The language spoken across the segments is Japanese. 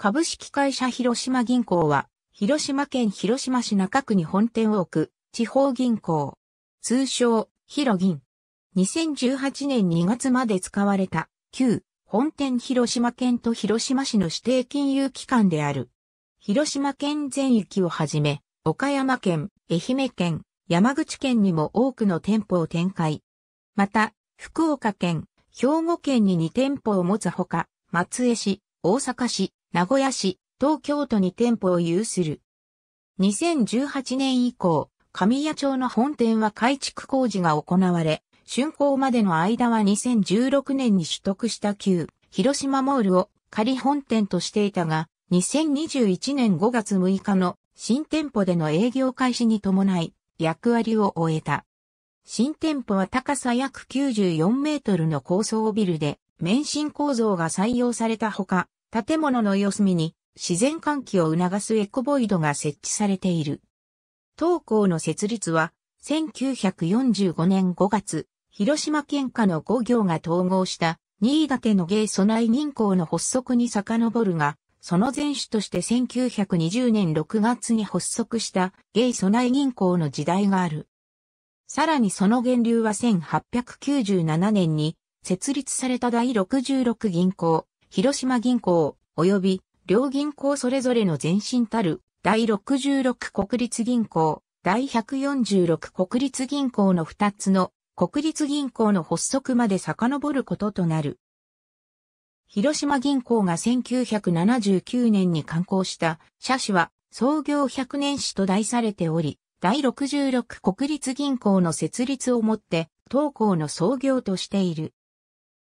株式会社広島銀行は、広島県広島市中区に本店を置く地方銀行。通称、広銀。2018年2月まで使われた旧本店広島県と広島市の指定金融機関である。広島県全域をはじめ、岡山県、愛媛県、山口県にも多くの店舗を展開。また、福岡県、兵庫県に2店舗を持つほか、松江市、大阪市、名古屋市、東京都に店舗を有する。2018年以降、神谷町の本店は改築工事が行われ、竣工までの間は2016年に取得した旧、広島モールを仮本店としていたが、2021年5月6日の新店舗での営業開始に伴い、役割を終えた。新店舗は高さ約94メートルの高層ビルで、免震構造が採用されたほか、建物の四隅に自然換気を促すエコボイドが設置されている。当校の設立は1945年5月、広島県下の5行が統合した新館の芸備え人校の発足に遡るが、その前主として1920年6月に発足した芸備え人校の時代がある。さらにその源流は1897年に設立された第66銀行、広島銀行、及び両銀行それぞれの前身たる第66国立銀行、第146国立銀行の2つの国立銀行の発足まで遡ることとなる。広島銀行が1979年に刊行した社史は創業100年史と題されており、第66国立銀行の設立をもって当行の創業としている。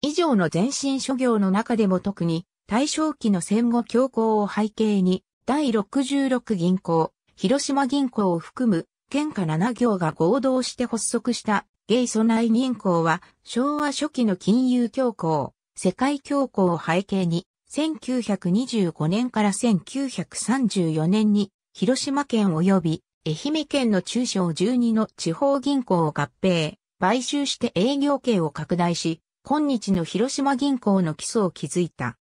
以上の前身諸行の中でも特に、大正期の戦後強行を背景に、第66銀行、広島銀行を含む、県下7行が合同して発足した、ゲイソ内銀行は、昭和初期の金融強行、世界強行を背景に、1925年から1934年に、広島県及び、愛媛県の中小12の地方銀行を合併、買収して営業圏を拡大し、今日の広島銀行の基礎を築いた。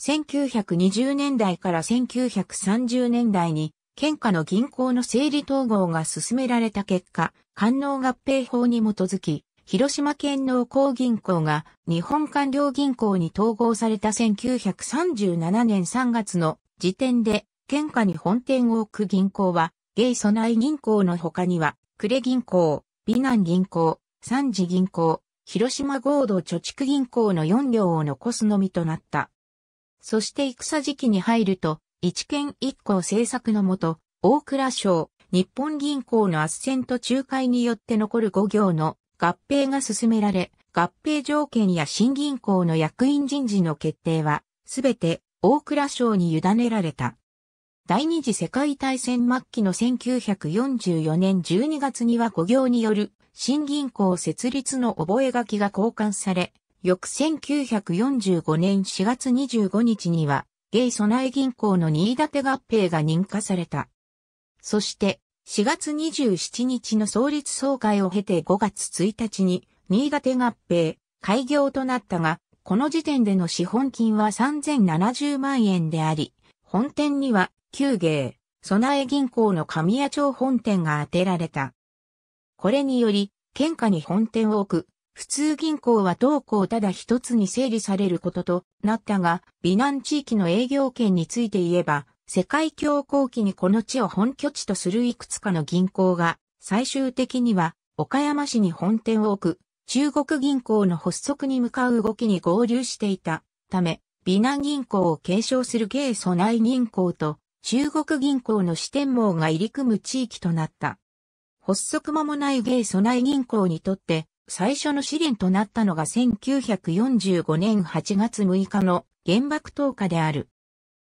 1920年代から1930年代に、県下の銀行の整理統合が進められた結果、官能合併法に基づき、広島県農工銀行が日本官僚銀行に統合された1937年3月の時点で、県下に本店を置く銀行は、ゲイソナイ銀行の他には、クレ銀行、美南銀行、三次銀行、広島合同貯蓄銀行の4両を残すのみとなった。そして戦時期に入ると、一県一行政策のもと、大蔵省、日本銀行の圧戦と仲介によって残る5行の合併が進められ、合併条件や新銀行の役員人事の決定は、すべて大蔵省に委ねられた。第二次世界大戦末期の1944年12月には5行による新銀行設立の覚書が交換され、翌1945年4月25日には、ゲソ備え銀行の新立合併が認可された。そして、4月27日の創立総会を経て5月1日に、新立合併、開業となったが、この時点での資本金は3070万円であり、本店には、旧芸、備え銀行の神谷町本店が充てられた。これにより、県下に本店を置く、普通銀行は同行ただ一つに整理されることとなったが、美南地域の営業権について言えば、世界恐慌期にこの地を本拠地とするいくつかの銀行が、最終的には、岡山市に本店を置く、中国銀行の発足に向かう動きに合流していたため、美南銀行を継承する芸備内銀行と、中国銀行の支店網が入り組む地域となった。発足間もない芸備内銀行にとって最初の試練となったのが1945年8月6日の原爆投下である。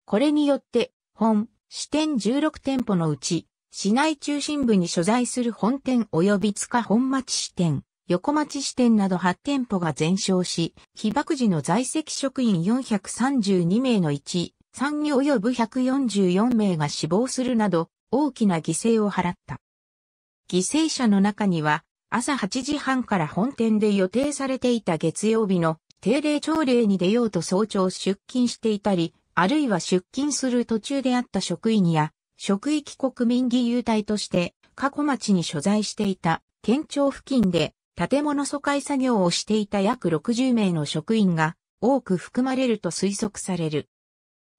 これによって本支店16店舗のうち市内中心部に所在する本店及び塚本町支店、横町支店など8店舗が全焼し、被爆時の在籍職員432名のうち、産業及ぶ144名が死亡するなど、大きな犠牲を払った。犠牲者の中には、朝8時半から本店で予定されていた月曜日の定例朝礼に出ようと早朝出勤していたり、あるいは出勤する途中であった職員や、職域国民義勇隊として、過去町に所在していた、県庁付近で、建物疎開作業をしていた約60名の職員が、多く含まれると推測される。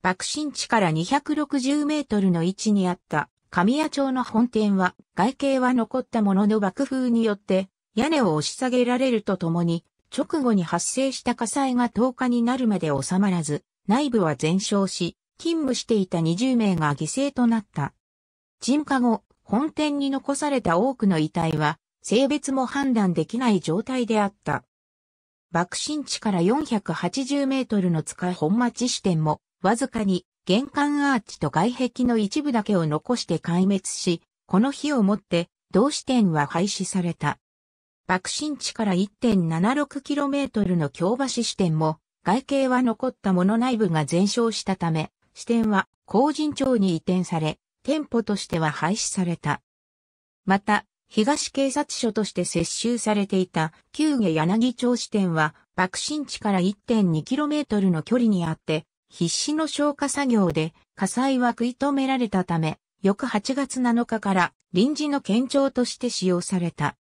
爆心地から260メートルの位置にあった、神谷町の本店は外形は残ったものの爆風によって屋根を押し下げられるとともに直後に発生した火災が10日になるまで収まらず内部は全焼し勤務していた20名が犠牲となった。鎮火後、本店に残された多くの遺体は性別も判断できない状態であった。爆心地から480メートルの塚本町支店もわずかに玄関アーチと外壁の一部だけを残して壊滅し、この日をもって同支店は廃止された。爆心地から 1.76km の京橋支店も外形は残ったもの内部が全焼したため、支店は工人町に移転され、店舗としては廃止された。また、東警察署として接収されていた旧下柳町支店は、爆心地から 1.2km の距離にあって、必死の消火作業で火災は食い止められたため、翌8月7日から臨時の県庁として使用された。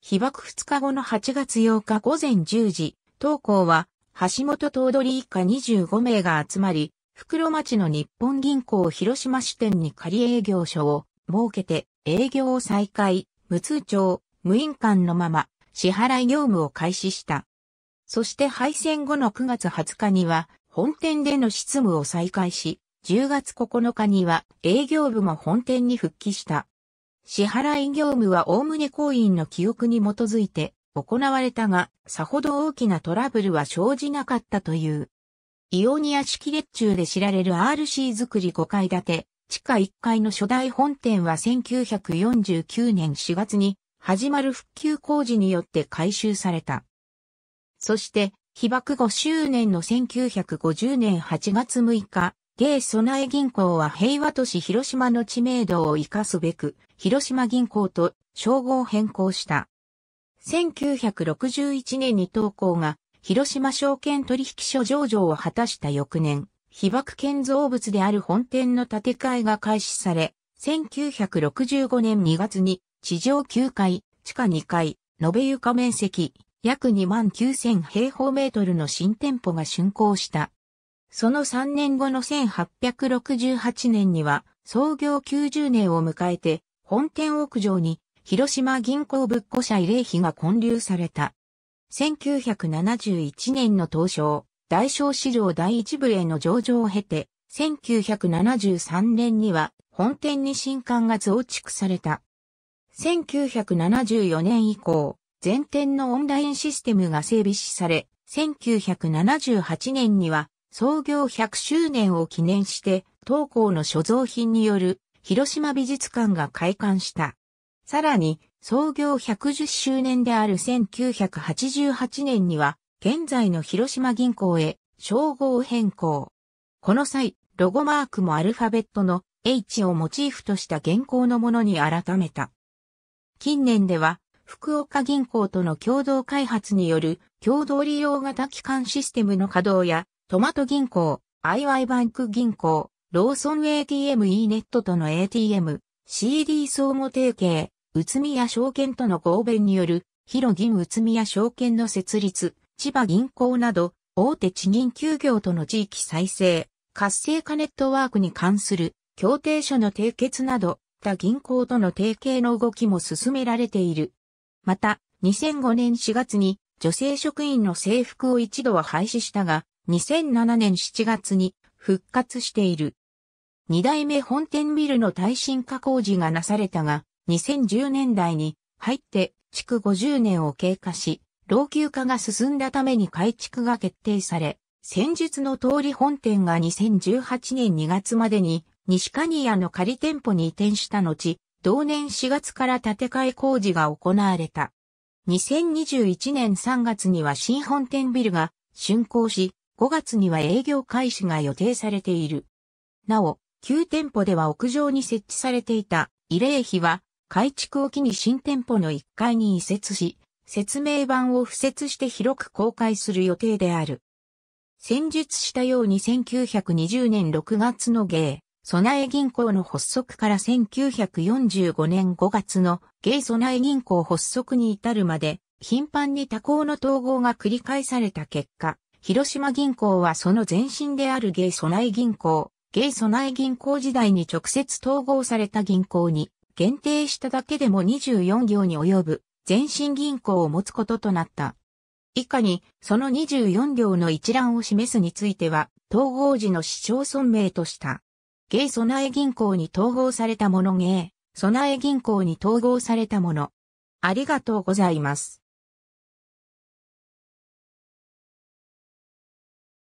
被爆2日後の8月8日午前10時、当校は橋本頭取一家25名が集まり、袋町の日本銀行広島支店に仮営業所を設けて営業を再開、無通帳、無印鑑のまま支払い業務を開始した。そして敗戦後の9月20日には本店での執務を再開し、10月9日には営業部も本店に復帰した。支払い業務は概ね行員の記憶に基づいて行われたが、さほど大きなトラブルは生じなかったという。イオニア式列柱で知られる RC 作り5階建て、地下1階の初代本店は1949年4月に始まる復旧工事によって改修された。そして被爆5周年の1950年8月6日、ゲイ備え銀行は平和都市広島の知名度を生かすべく、広島銀行と称号を変更した。1961年に投稿が広島証券取引所上場を果たした翌年、被爆建造物である本店の建て替えが開始され、1965年2月に地上9階、地下2階、延べ床面積約2万9000平方メートルの新店舗が竣工した。その3年後の1868年には創業90年を迎えて本店屋上に広島銀行仏庫社慰霊碑が建立された。1971年の当初、大小市場第一部への上場を経て、1973年には本店に新館が増築された。1974年以降、全店のオンラインシステムが整備しされ、1978年には創業100周年を記念して、当校の所蔵品による広島美術館が開館した。さらに、創業110周年である1988年には、現在の広島銀行へ称号変更。この際、ロゴマークもアルファベットの H をモチーフとした現行のものに改めた。近年では、福岡銀行との共同開発による共同利用型機関システムの稼働や、トマト銀行、IY バンク銀行、ローソン ATM e ネットとの ATM、CD 相互提携、宇都宮証券との合弁による、広銀宇都宮証券の設立、千葉銀行など、大手地銀休業との地域再生、活性化ネットワークに関する協定書の締結など、他銀行との提携の動きも進められている。また、2005年4月に女性職員の制服を一度は廃止したが、2007年7月に復活している。二代目本店ビルの耐震化工事がなされたが、2010年代に入って築50年を経過し、老朽化が進んだために改築が決定され、先日の通り本店が2018年2月までに西蟹屋の仮店舗に移転した後、同年4月から建て替え工事が行われた。2021年3月には新本店ビルが竣工し、5月には営業開始が予定されている。なお、旧店舗では屋上に設置されていた慰霊碑は改築を機に新店舗の1階に移設し、説明板を付設して広く公開する予定である。先述したように1920年6月の芸、備え銀行の発足から1945年5月のゲイ備え銀行発足に至るまで、頻繁に他行の統合が繰り返された結果、広島銀行はその前身であるゲイ備え銀行、ゲイ備え銀行時代に直接統合された銀行に限定しただけでも24行に及ぶ前身銀行を持つこととなった。以下に、その24行の一覧を示すについては、統合時の市町村名とした。ゲソ備え銀行に統合されたものゲソ備え銀行に統合されたもの。ありがとうございます。